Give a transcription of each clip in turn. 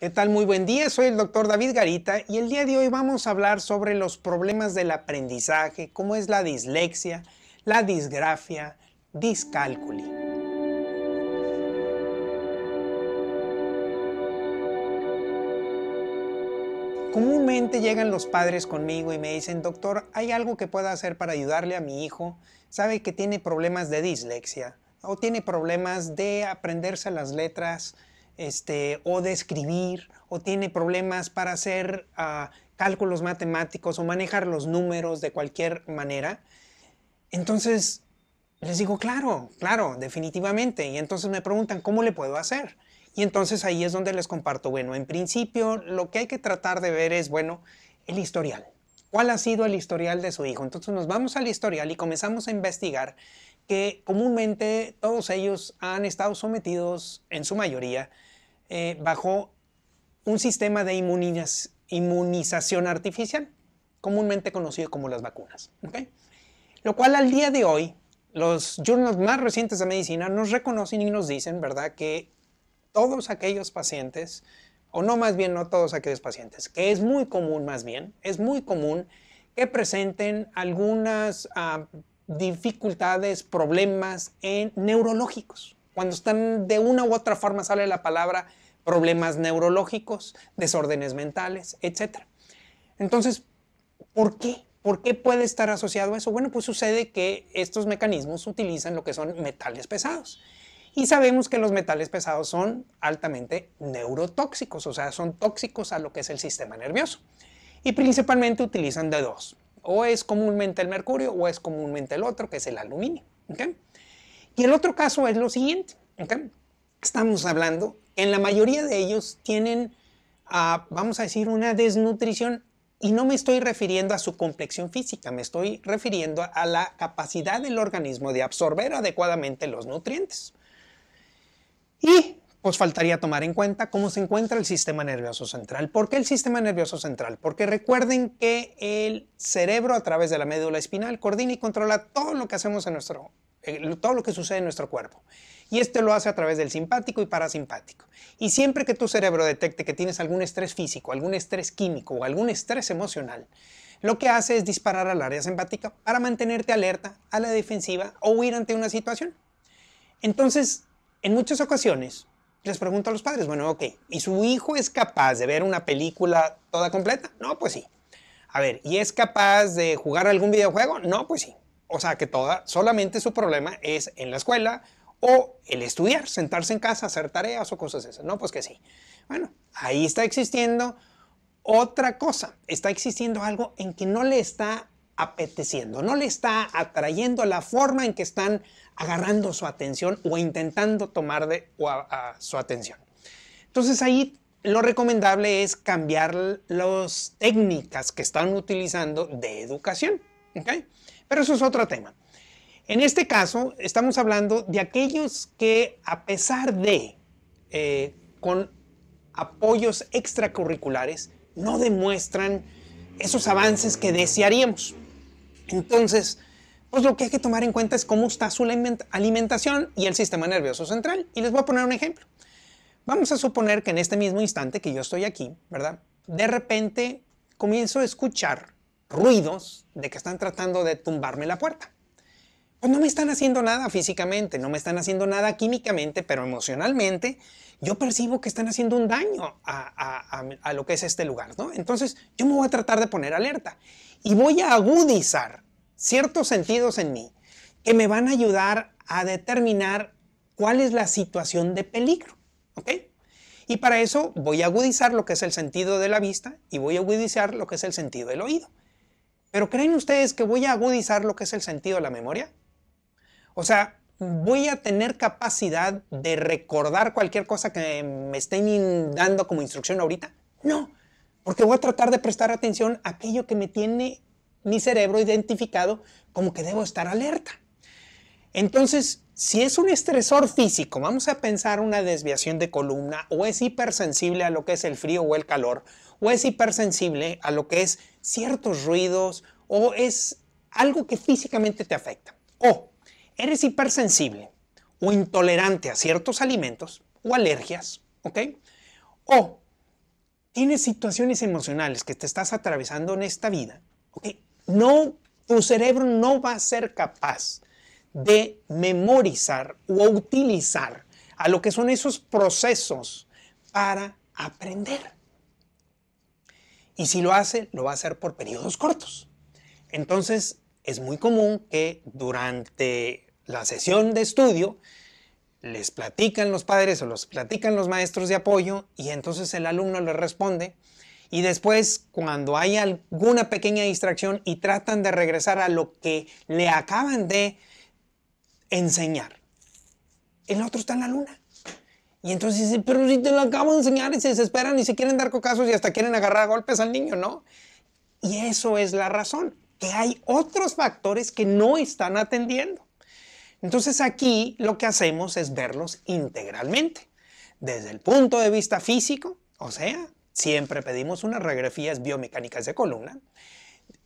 ¿Qué tal? Muy buen día, soy el doctor David Garita y el día de hoy vamos a hablar sobre los problemas del aprendizaje, como es la dislexia, la disgrafia, discálculi. Comúnmente llegan los padres conmigo y me dicen, doctor, ¿hay algo que pueda hacer para ayudarle a mi hijo? Sabe que tiene problemas de dislexia o tiene problemas de aprenderse las letras este, o de escribir, o tiene problemas para hacer ah, cálculos matemáticos o manejar los números de cualquier manera. Entonces, les digo, claro, claro, definitivamente. Y entonces me preguntan, ¿cómo le puedo hacer? Y entonces ahí es donde les comparto, bueno, en principio lo que hay que tratar de ver es, bueno, el historial. ¿Cuál ha sido el historial de su hijo? Entonces nos vamos al historial y comenzamos a investigar que comúnmente todos ellos han estado sometidos, en su mayoría, eh, bajo un sistema de inmunización artificial, comúnmente conocido como las vacunas. Lo cual al día de hoy, los journals más recientes de medicina nos reconocen y nos dicen, ¿verdad?, que todos aquellos pacientes, o no más bien no todos aquellos pacientes, que es muy común más bien, es muy común que presenten algunas ah, dificultades, problemas en neurológicos. Cuando están de una u otra forma sale la palabra problemas neurológicos, desórdenes mentales, etc. Entonces, ¿por qué? ¿Por qué puede estar asociado a eso? Bueno, pues sucede que estos mecanismos utilizan lo que son metales pesados. Y sabemos que los metales pesados son altamente neurotóxicos, o sea, son tóxicos a lo que es el sistema nervioso. Y principalmente utilizan de dos. O es comúnmente el mercurio o es comúnmente el otro, que es el aluminio. Y el otro caso es lo siguiente. Estamos hablando, en la mayoría de ellos tienen, ah, vamos a decir, una desnutrición y no me estoy refiriendo a su complexión física, me estoy refiriendo a la capacidad del organismo de absorber adecuadamente los nutrientes. Y pues faltaría tomar en cuenta cómo se encuentra el sistema nervioso central. ¿Por qué el sistema nervioso central? Porque recuerden que el cerebro a través de la médula espinal coordina y controla todo lo que hacemos en nuestro eh, todo lo que sucede en nuestro cuerpo. Y esto lo hace a través del simpático y parasimpático. Y siempre que tu cerebro detecte que tienes algún estrés físico, algún estrés químico o algún estrés emocional, lo que hace es disparar al área simpática para mantenerte alerta, a la defensiva o huir ante una situación. Entonces, en muchas ocasiones, les pregunto a los padres, bueno, ok, ¿y su hijo es capaz de ver una película toda completa? No, pues sí. A ver, ¿y es capaz de jugar algún videojuego? No, pues sí o sea, que toda, solamente su problema es en la escuela o el estudiar, sentarse en casa, hacer tareas o cosas esas. No, pues que sí. Bueno, ahí está existiendo otra cosa. Está existiendo algo en que no le está apeteciendo, no le está atrayendo la forma en que están agarrando su atención o intentando tomar de, su atención. Entonces ahí lo recomendable es cambiar las técnicas que están utilizando de educación. ¿okay? Pero eso es otro tema. En este caso, estamos hablando de aquellos que, a pesar de, eh, con apoyos extracurriculares, no demuestran esos avances que desearíamos. Entonces, pues lo que hay que tomar en cuenta es cómo está su alimentación y el sistema nervioso central. Y les voy a poner un ejemplo. Vamos a suponer que en este mismo instante que yo estoy aquí, ¿verdad? De repente comienzo a escuchar ruidos de que están tratando de tumbarme la puerta. Pues no me están haciendo nada físicamente, no me están haciendo nada químicamente, pero emocionalmente yo percibo que están haciendo un daño a, lo que es este lugar, ¿no? Entonces yo me voy a tratar de poner alerta y voy a agudizar ciertos sentidos en mí que me van a ayudar a determinar cuál es la situación de peligro, ¿ok? Y para eso voy a agudizar lo que es el sentido de la vista y voy a agudizar lo que es el sentido del oído. Pero ¿creen ustedes que voy a agudizar lo que es el sentido de la memoria? O sea, voy a tener capacidad de recordar cualquier cosa que me estén dando como instrucción ahorita? No, porque voy a tratar de prestar atención a aquello que me tiene mi cerebro identificado como que debo estar alerta. Entonces, si es un estresor físico, vamos a pensar una desviación de columna o es hipersensible a lo que es el frío o el calor, o es hipersensible a lo que es ciertos ruidos o es algo que físicamente te afecta. O eres hipersensible o intolerante a ciertos alimentos o alergias, ¿ok? O tienes situaciones emocionales que te estás atravesando en esta vida, ¿ok? No, tu cerebro no va a ser capaz de memorizar o utilizar a lo que son esos procesos para aprender. Y si lo hace, lo va a hacer por periodos cortos. Entonces, es muy común que durante la sesión de estudio les platican los padres o los platican los maestros de apoyo y entonces el alumno le responde. Y después, cuando hay alguna pequeña distracción y tratan de regresar a lo que le acaban de enseñar, el otro está en la luna. Y entonces dice, pero si te lo acabo de enseñar y se desesperan y se quieren dar cocasos y hasta quieren agarrar golpes al niño, ¿no? Y eso es la razón, que hay otros factores que no están atendiendo. Entonces aquí lo que hacemos es verlos integralmente, desde el punto de vista físico, o sea, siempre pedimos unas regrafías biomecánicas de columna,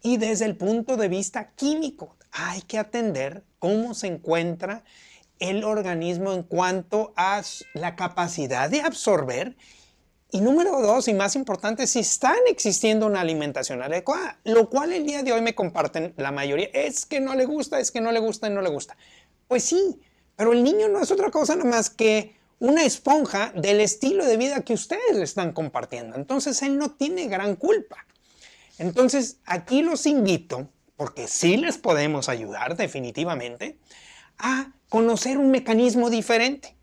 y desde el punto de vista químico, hay que atender cómo se encuentra el organismo en cuanto a la capacidad de absorber. Y número dos, y más importante, si están existiendo una alimentación adecuada, lo cual el día de hoy me comparten la mayoría, es que no le gusta, es que no le gusta y no le gusta. Pues sí, pero el niño no es otra cosa nada más que una esponja del estilo de vida que ustedes le están compartiendo. Entonces él no tiene gran culpa. Entonces aquí los invito, porque sí les podemos ayudar definitivamente, a conocer un mecanismo diferente,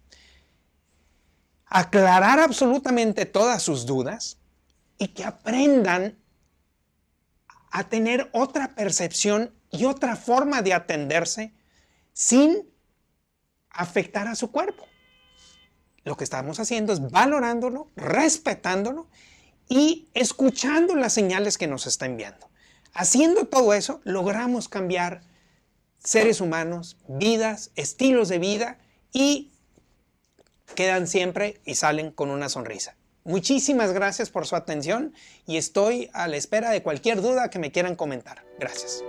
aclarar absolutamente todas sus dudas y que aprendan a tener otra percepción y otra forma de atenderse sin afectar a su cuerpo. Lo que estamos haciendo es valorándolo, respetándolo y escuchando las señales que nos está enviando. Haciendo todo eso, logramos cambiar seres humanos, vidas, estilos de vida y quedan siempre y salen con una sonrisa. Muchísimas gracias por su atención y estoy a la espera de cualquier duda que me quieran comentar. Gracias.